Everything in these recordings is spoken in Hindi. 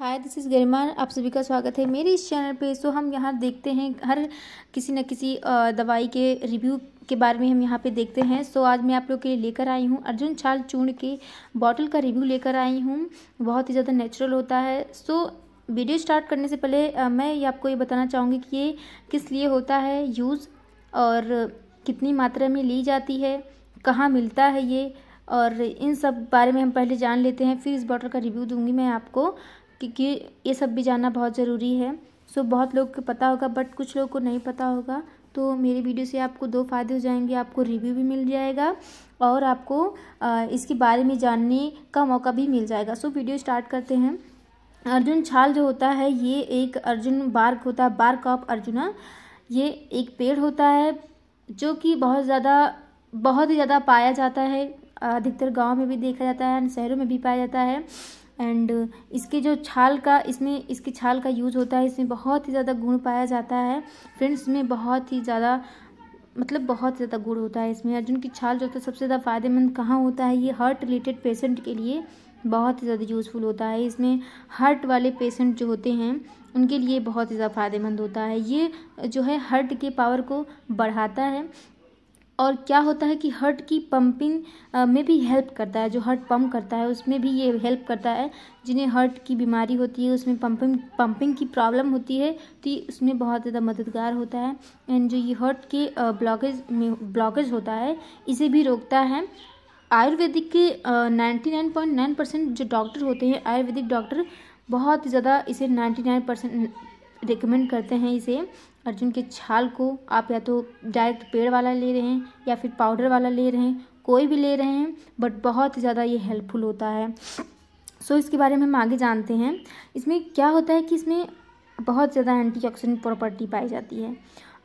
हाय दिस इज़ गरिमा आप सभी का स्वागत है मेरे इस चैनल पे सो हम यहाँ देखते हैं हर किसी न किसी दवाई के रिव्यू के बारे में हम यहाँ पे देखते हैं सो आज मैं आप लोग के लिए लेकर आई हूँ अर्जुन छाल चूर्ण के बॉटल का रिव्यू लेकर आई हूँ बहुत ही ज़्यादा नेचुरल होता है सो वीडियो स्टार्ट करने से पहले मैं ये आपको ये बताना चाहूँगी कि ये किस लिए होता है यूज़ और कितनी मात्रा में ली जाती है कहाँ मिलता है ये और इन सब बारे में हम पहले जान लेते हैं फिर इस बॉटल का रिव्यू दूंगी मैं आपको क्योंकि ये सब भी जानना बहुत ज़रूरी है सो बहुत लोग को पता होगा बट कुछ लोग को नहीं पता होगा तो मेरी वीडियो से आपको दो फायदे हो जाएंगे आपको रिव्यू भी मिल जाएगा और आपको इसके बारे में जानने का मौका भी मिल जाएगा सो वीडियो स्टार्ट करते हैं अर्जुन छाल जो होता है ये एक अर्जुन बार्क होता है बार्क ऑफ अर्जुना ये एक पेड़ होता है जो कि बहुत ज़्यादा बहुत ही ज़्यादा पाया जाता है अधिकतर गांव में भी देखा जाता है शहरों में भी पाया जाता है एंड uh, इसके जो छाल का इसमें इसकी छाल का यूज़ होता है इसमें बहुत ही ज़्यादा गुण पाया जाता है फ्रेंड्स में बहुत ही ज़्यादा मतलब बहुत ज़्यादा गुड़ होता है इसमें अर्जुन की छाल जो होता तो है सबसे ज़्यादा फ़ायदेमंद कहाँ होता है ये हार्ट रिलेटेड पेशेंट के लिए बहुत ही ज़्यादा यूज़फुल होता है इसमें हार्ट वाले पेशेंट जो होते हैं उनके लिए बहुत ही ज़्यादा फ़ायदेमंद होता है ये जो है हार्ट के पावर को बढ़ाता है और क्या होता है कि हर्ट की पंपिंग में भी हेल्प करता है जो हर्ट पंप करता है उसमें भी ये हेल्प करता है जिन्हें हर्ट की बीमारी होती है उसमें पंपिंग पंपिंग की प्रॉब्लम होती है तो ये उसमें बहुत ज़्यादा मददगार होता है एंड जो ये हर्ट के ब्लॉकेज में ब्लॉकेज होता है इसे भी रोकता है आयुर्वेदिक के ninety nine point nine percent जो डॉक्टर होते हैं आयुर्वेदिक डॉक्टर बहुत ज़्यादा इसे नाइन्टी नाइन परसेंट रिकमेंड करते हैं इसे अर्जुन के छाल को आप या तो डायरेक्ट पेड़ वाला ले रहे हैं या फिर पाउडर वाला ले रहे हैं कोई भी ले रहे हैं बट बहुत ज़्यादा ये हेल्पफुल होता है सो इसके बारे में हम आगे जानते हैं इसमें क्या होता है कि इसमें बहुत ज़्यादा एंटीऑक्सीडेंट प्रॉपर्टी पाई जाती है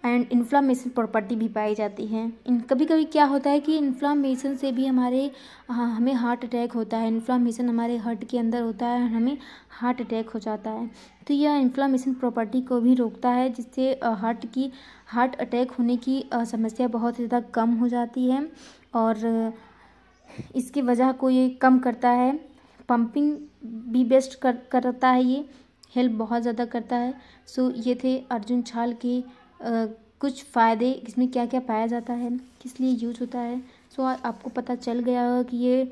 एंड इन्फ्लामेशन प्रॉपर्टी भी पाई जाती है इन कभी कभी क्या होता है कि इन्फ्लामेशन से भी हमारे हाँ हमें हार्ट अटैक होता है इन्फ्लामेशन हमारे हार्ट के अंदर होता है और हमें हार्ट अटैक हो जाता है तो यह इन्फ्लामेशन प्रॉपर्टी को भी रोकता है जिससे हार्ट की हार्ट अटैक होने की समस्या बहुत ज़्यादा कम हो जाती है और इसकी वजह को ये कम करता है पंपिंग भी बेस्ट कर करता है ये हेल्प बहुत ज़्यादा करता है सो ये थे अर्जुन छाल के कुछ फ़ायदे इसमें क्या क्या पाया जाता है किस लिए यूज होता है सो आपको पता चल गया होगा कि ये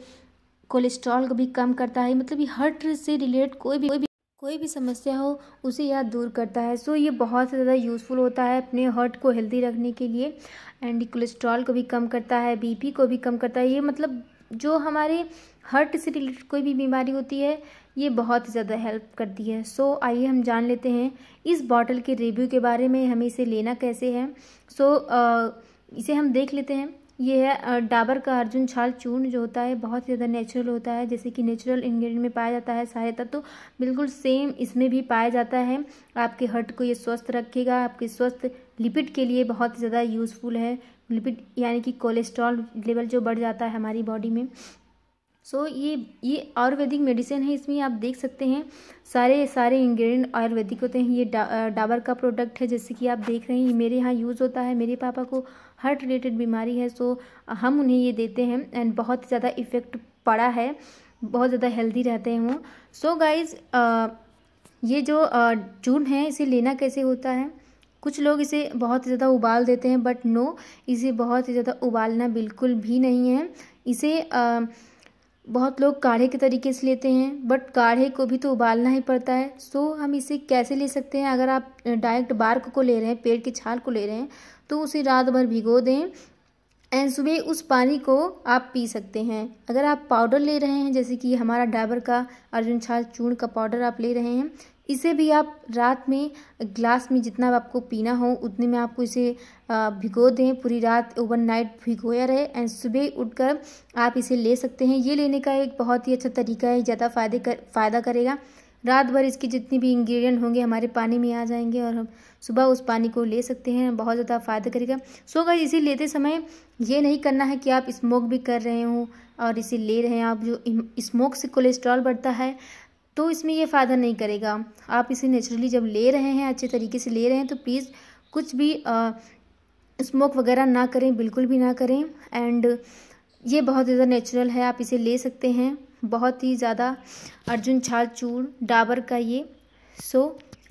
कोलेस्ट्रॉल को भी कम करता है मतलब ये हर्ट से रिलेट कोई भी कोई भी कोई भी समस्या हो उसे यह दूर करता है सो ये बहुत ज़्यादा यूज़फुल होता है अपने हार्ट को हेल्दी रखने के लिए एंड कोलेस्ट्रॉल को भी कम करता है बीपी को भी कम करता है ये मतलब जो हमारे हार्ट से रिलेटेड कोई भी बीमारी होती है ये बहुत ही ज़्यादा हेल्प करती है सो so, आइए हम जान लेते हैं इस बॉटल के रिव्यू के बारे में हमें इसे लेना कैसे है सो so, इसे हम देख लेते हैं ये है डाबर का अर्जुन छाल चूर्ण जो होता है बहुत ही ज़्यादा नेचुरल होता है जैसे कि नेचुरल इंग्रेडिएंट में पाया जाता है सारे तत्व तो बिल्कुल सेम इसमें भी पाया जाता है आपके हर्ट को ये स्वस्थ रखेगा आपके स्वस्थ लिपिड के लिए बहुत ज़्यादा यूज़फुल है लिपिड यानी कि कोलेस्ट्रॉल लेवल जो बढ़ जाता है हमारी बॉडी में सो so, ये ये आयुर्वेदिक मेडिसिन है इसमें आप देख सकते हैं सारे सारे इंग्रेडिएंट आयुर्वेदिक होते हैं ये डा, डाबर का प्रोडक्ट है जैसे कि आप देख रहे हैं ये मेरे यहाँ यूज़ होता है मेरे पापा को हार्ट रिलेटेड बीमारी है सो so, हम उन्हें ये देते हैं एंड बहुत ज़्यादा इफ़ेक्ट पड़ा है बहुत ज़्यादा हेल्दी रहते हैं वो सो so, गाइज़ ये जो चून है इसे लेना कैसे होता है कुछ लोग इसे बहुत ज़्यादा उबाल देते हैं बट नो इसे बहुत ज़्यादा उबालना बिल्कुल भी नहीं है इसे आ, बहुत लोग काढ़े के तरीके से लेते हैं बट काढ़े को भी तो उबालना ही पड़ता है सो हम इसे कैसे ले सकते हैं अगर आप डायरेक्ट बार्क को ले रहे हैं पेड़ की छाल को ले रहे हैं तो उसे रात भर भिगो दें एंड सुबह उस पानी को आप पी सकते हैं अगर आप पाउडर ले रहे हैं जैसे कि हमारा डाबर का अर्जुन छाल चूर्ण का पाउडर आप ले रहे हैं इसे भी आप रात में ग्लास में जितना आपको पीना हो उतने में आपको इसे भिगो दें पूरी रात ओवरनाइट भिगोया रहे एंड सुबह उठकर आप इसे ले सकते हैं ये लेने का एक बहुत ही अच्छा तरीका है ज़्यादा फायदे कर फ़ायदा करेगा रात भर इसके जितने भी इंग्रेडिएंट होंगे हमारे पानी में आ जाएंगे और हम सुबह उस पानी को ले सकते हैं बहुत ज़्यादा फ़ायदा करेगा सो अगर इसे लेते समय ये नहीं करना है कि आप स्मोक भी कर रहे हो और इसे ले रहे हैं आप जो स्मोक से कोलेस्ट्रॉल बढ़ता है तो इसमें ये फ़ायदा नहीं करेगा आप इसे नेचुरली जब ले रहे हैं अच्छे तरीके से ले रहे हैं तो प्लीज़ कुछ भी स्मोक वगैरह ना करें बिल्कुल भी ना करें एंड ये बहुत ज़्यादा नेचुरल है आप इसे ले सकते हैं बहुत ही ज़्यादा अर्जुन छाल चूर डाबर का ये सो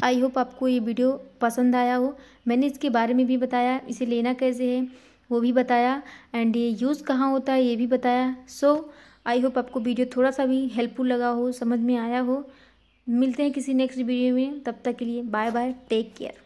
आई होप आपको ये वीडियो पसंद आया हो मैंने इसके बारे में भी बताया इसे लेना कैसे है वो भी बताया एंड ये यूज़ कहाँ होता है ये भी बताया सो so, आई होप आपको वीडियो थोड़ा सा भी हेल्पफुल लगा हो समझ में आया हो मिलते हैं किसी नेक्स्ट वीडियो में तब तक के लिए बाय बाय टेक केयर